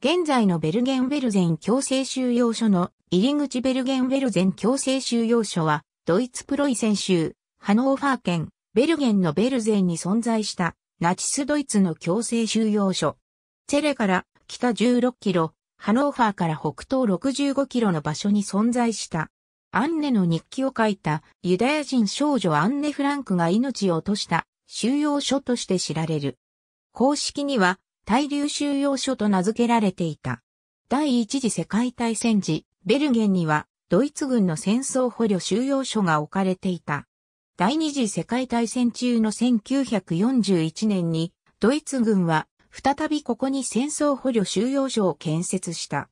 現在のベルゲンベルゼン強制収容所の入り口ベルゲンベルゼン強制収容所は、ドイツプロイセン州、ハノーファー県、ベルゲンのベルゼンに存在したナチスドイツの強制収容所。チェレから北16キロ、ハノーファーから北東65キロの場所に存在した。アンネの日記を書いたユダヤ人少女アンネ・フランクが命を落とした収容所として知られる。公式には対流収容所と名付けられていた。第一次世界大戦時、ベルゲンにはドイツ軍の戦争捕虜収容所が置かれていた。第二次世界大戦中の1941年にドイツ軍は再びここに戦争捕虜収容所を建設した。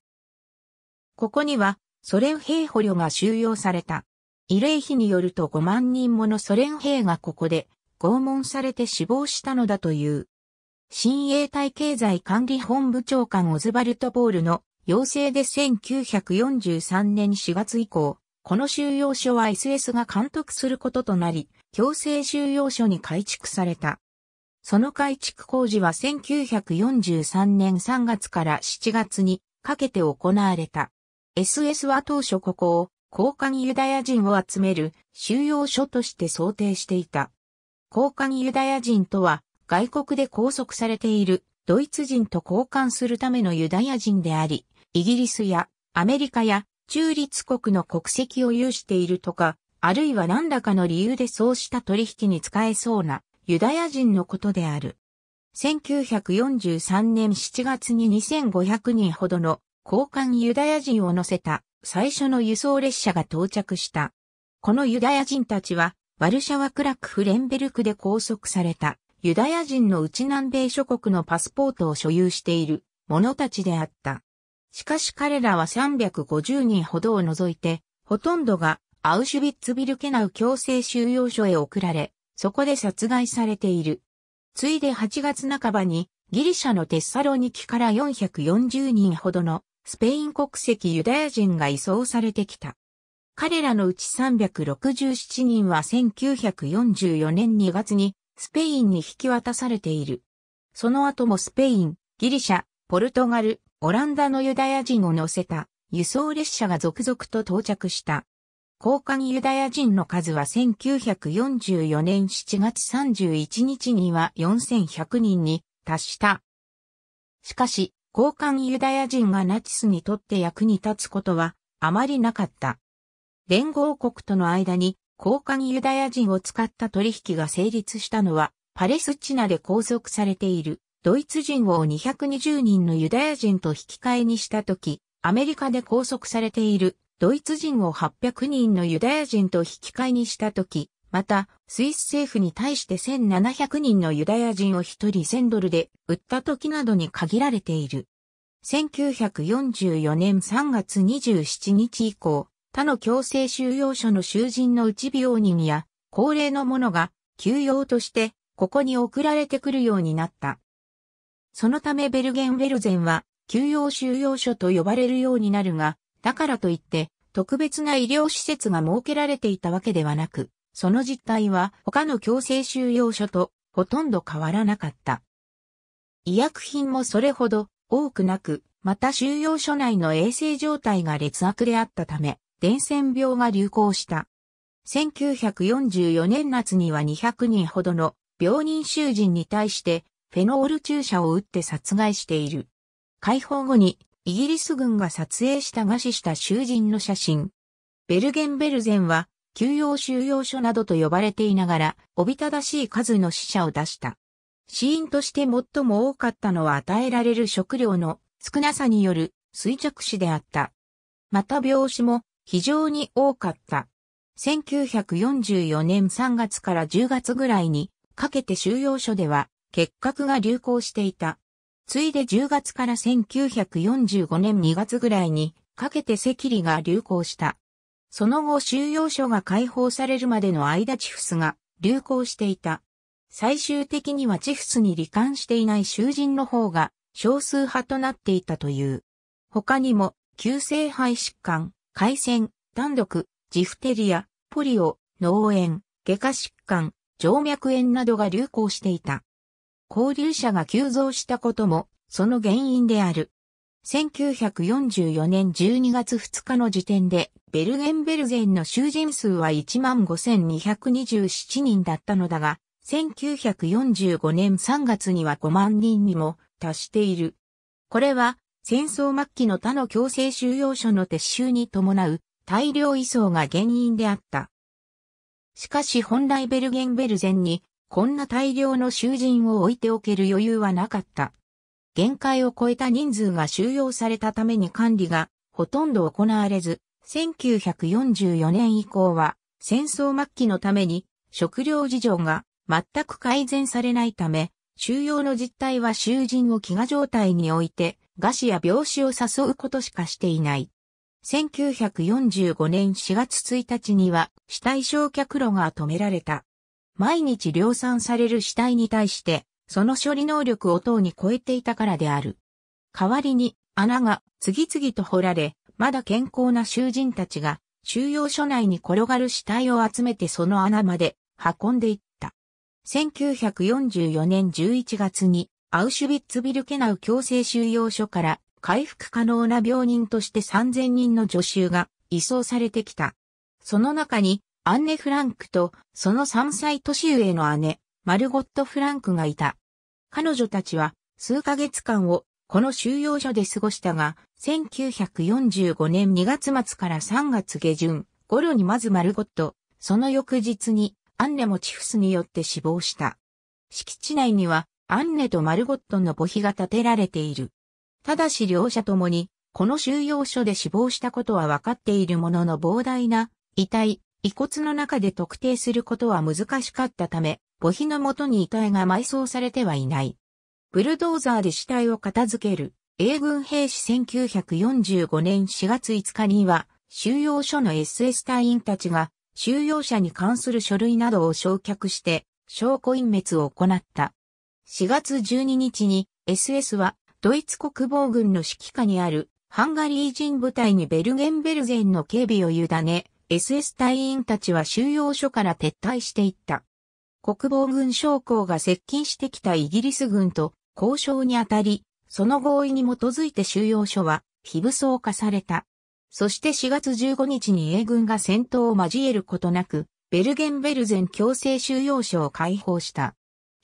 ここにはソ連兵捕虜が収容された。慰霊碑によると5万人ものソ連兵がここで拷問されて死亡したのだという。新衛体経済管理本部長官オズバルト・ボールの要請で1943年4月以降、この収容所は SS が監督することとなり、強制収容所に改築された。その改築工事は1943年3月から7月にかけて行われた。SS は当初ここを交換ユダヤ人を集める収容所として想定していた。交換ユダヤ人とは外国で拘束されているドイツ人と交換するためのユダヤ人であり、イギリスやアメリカや中立国の国籍を有しているとか、あるいは何らかの理由でそうした取引に使えそうなユダヤ人のことである。1943年7月に2500人ほどの交換ユダヤ人を乗せた最初の輸送列車が到着した。このユダヤ人たちはワルシャワクラクフレンベルクで拘束された。ユダヤ人の内南米諸国のパスポートを所有している者たちであった。しかし彼らは350人ほどを除いて、ほとんどがアウシュビッツビルケナウ強制収容所へ送られ、そこで殺害されている。ついで8月半ばにギリシャのテッサロニキから440人ほどのスペイン国籍ユダヤ人が移送されてきた。彼らのうち367人は1944年2月にスペインに引き渡されている。その後もスペイン、ギリシャ、ポルトガル、オランダのユダヤ人を乗せた輸送列車が続々と到着した。交換ユダヤ人の数は1944年7月31日には4100人に達した。しかし、交換ユダヤ人がナチスにとって役に立つことはあまりなかった。連合国との間に交換ユダヤ人を使った取引が成立したのは、パレスチナで拘束されているドイツ人を220人のユダヤ人と引き換えにしたとき、アメリカで拘束されているドイツ人を800人のユダヤ人と引き換えにしたとき、また、スイス政府に対して1700人のユダヤ人を1人1000ドルで売った時などに限られている。1944年3月27日以降、他の強制収容所の囚人のうち病人や高齢の者が休養としてここに送られてくるようになった。そのためベルゲン・ウェルゼンは休養収容所と呼ばれるようになるが、だからといって特別な医療施設が設けられていたわけではなく、その実態は他の強制収容所とほとんど変わらなかった。医薬品もそれほど多くなく、また収容所内の衛生状態が劣悪であったため、伝染病が流行した。1944年夏には200人ほどの病人囚人に対してフェノール注射を打って殺害している。解放後にイギリス軍が撮影した餓死した囚人の写真。ベルゲンベルゼンは休養収容所などと呼ばれていながらおびただしい数の死者を出した。死因として最も多かったのは与えられる食料の少なさによる衰弱死であった。また病死も非常に多かった。1944年3月から10月ぐらいにかけて収容所では結核が流行していた。ついで10月から1945年2月ぐらいにかけて赤痢が流行した。その後収容所が解放されるまでの間チフスが流行していた。最終的にはチフスに罹患していない囚人の方が少数派となっていたという。他にも、急性肺疾患、海鮮、単独、ジフテリア、ポリオ、脳炎、外科疾患、静脈炎などが流行していた。交流者が急増したことも、その原因である。1944年12月2日の時点で、ベルゲンベルゲンの囚人数は15,227人だったのだが、1945年3月には5万人にも達している。これは戦争末期の他の強制収容所の撤収に伴う大量移送が原因であった。しかし本来ベルゲンベルゼンにこんな大量の囚人を置いておける余裕はなかった。限界を超えた人数が収容されたために管理がほとんど行われず、1944年以降は戦争末期のために食料事情が全く改善されないため、収容の実態は囚人を飢餓状態において餓死や病死を誘うことしかしていない。1945年4月1日には死体焼却炉が止められた。毎日量産される死体に対して、その処理能力を等に超えていたからである。代わりに穴が次々と掘られ、まだ健康な囚人たちが収容所内に転がる死体を集めてその穴まで運んでいった。1944年11月にアウシュビッツビルケナウ強制収容所から回復可能な病人として3000人の助手が移送されてきた。その中にアンネ・フランクとその3歳年上の姉、マルゴット・フランクがいた。彼女たちは数ヶ月間をこの収容所で過ごしたが、1945年2月末から3月下旬頃にまずマルゴット、その翌日にアンネもチフスによって死亡した。敷地内にはアンネとマルゴットの墓碑が建てられている。ただし両者ともに、この収容所で死亡したことは分かっているものの膨大な遺体、遺骨の中で特定することは難しかったため、墓碑のもとに遺体が埋葬されてはいない。ブルドーザーで死体を片付ける、英軍兵士1945年4月5日には、収容所の SS 隊員たちが、収容者に関する書類などを焼却して、証拠隠滅を行った。4月12日に SS はドイツ国防軍の指揮下にあるハンガリー人部隊にベルゲンベルゼンの警備を委ね、SS 隊員たちは収容所から撤退していった。国防軍将校が接近してきたイギリス軍と交渉にあたり、その合意に基づいて収容所は非武装化された。そして4月15日に英軍が戦闘を交えることなく、ベルゲンベルゼン強制収容所を解放した。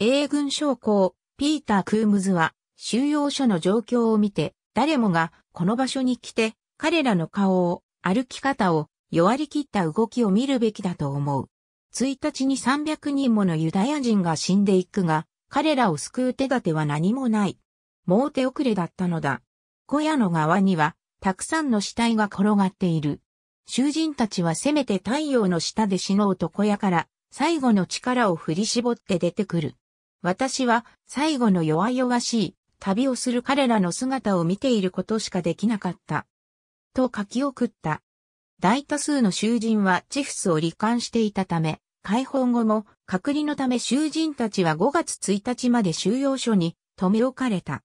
英軍将校、ピーター・クームズは、収容所の状況を見て、誰もがこの場所に来て、彼らの顔を、歩き方を、弱り切った動きを見るべきだと思う。1日に300人ものユダヤ人が死んでいくが、彼らを救う手立ては何もない。もう手遅れだったのだ。小屋の側には、たくさんの死体が転がっている。囚人たちはせめて太陽の下で死のうと小屋から、最後の力を振り絞って出てくる。私は最後の弱々しい旅をする彼らの姿を見ていることしかできなかった。と書き送った。大多数の囚人はチフスを罹患していたため、解放後も隔離のため囚人たちは5月1日まで収容所に留め置かれた。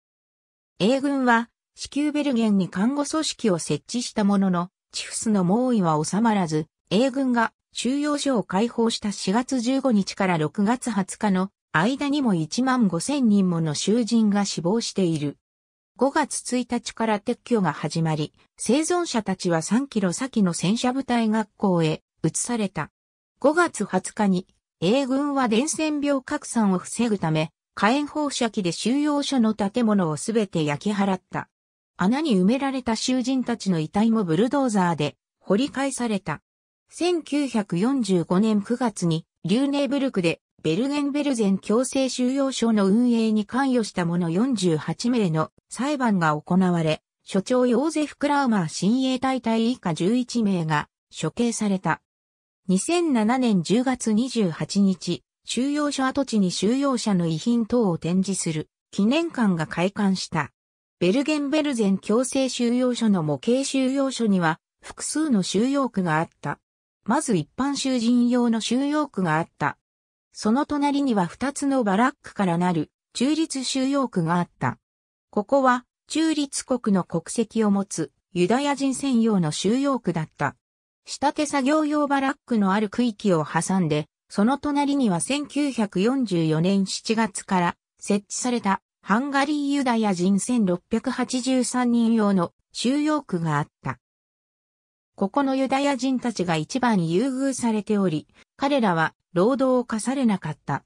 英軍は子急ベルゲンに看護組織を設置したものの、チフスの猛威は収まらず、英軍が収容所を解放した4月15日から6月20日の間にも1万5千人もの囚人が死亡している。5月1日から撤去が始まり、生存者たちは3キロ先の戦車部隊学校へ移された。5月20日に、英軍は伝染病拡散を防ぐため、火炎放射器で収容所の建物をすべて焼き払った。穴に埋められた囚人たちの遺体もブルドーザーで掘り返された。1945年9月に、リューネーブルクでベルゲンベルゼン強制収容所の運営に関与した者48名の裁判が行われ、所長ヨーゼフ・クラウマー親衛隊隊以下11名が処刑された。2007年10月28日、収容所跡地に収容者の遺品等を展示する記念館が開館した。ベルゲンベルゼン強制収容所の模型収容所には複数の収容区があった。まず一般囚人用の収容区があった。その隣には2つのバラックからなる中立収容区があった。ここは中立国の国籍を持つユダヤ人専用の収容区だった。下手作業用バラックのある区域を挟んで、その隣には1944年7月から設置されたハンガリーユダヤ人1683人用の収容区があった。ここのユダヤ人たちが一番優遇されており、彼らは労働を課されなかった。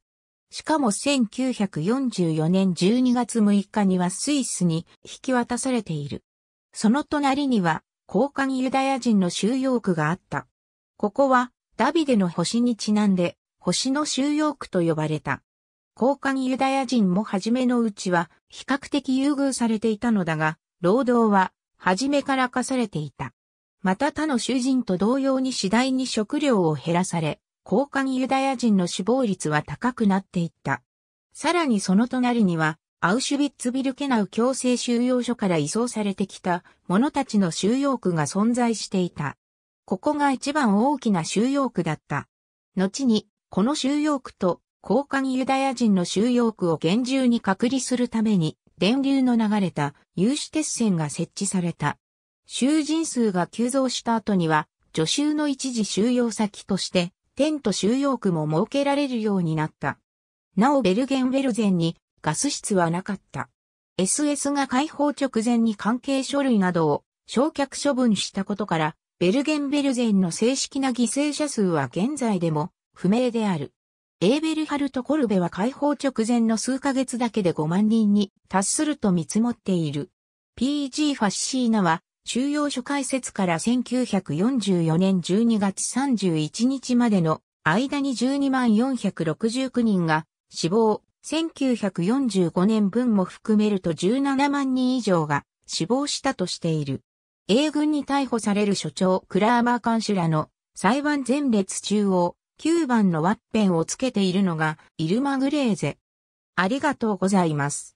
しかも1944年12月6日にはスイスに引き渡されている。その隣には、交換ユダヤ人の収容区があった。ここは、ダビデの星にちなんで、星の収容区と呼ばれた。交換ユダヤ人も初めのうちは、比較的優遇されていたのだが、労働は、初めから課されていた。また他の囚人と同様に次第に食料を減らされ、高官ユダヤ人の死亡率は高くなっていった。さらにその隣には、アウシュビッツビルケナウ強制収容所から移送されてきた者たちの収容区が存在していた。ここが一番大きな収容区だった。後に、この収容区と高官ユダヤ人の収容区を厳重に隔離するために、電流の流れた有刺鉄線が設置された。囚人数が急増した後には、助手の一時収容先として、テント収容区も設けられるようになった。なおベルゲンベルゼンにガス室はなかった。SS が解放直前に関係書類などを焼却処分したことから、ベルゲンベルゼンの正式な犠牲者数は現在でも不明である。エーベルハルト・コルベは解放直前の数ヶ月だけで5万人に達すると見積もっている。PG ファッシーナは中央所解説から1944年12月31日までの間に12469万人が死亡、1945年分も含めると17万人以上が死亡したとしている。英軍に逮捕される所長クラーマー監修らの裁判前列中央9番のワッペンをつけているのがイルマグレーゼ。ありがとうございます。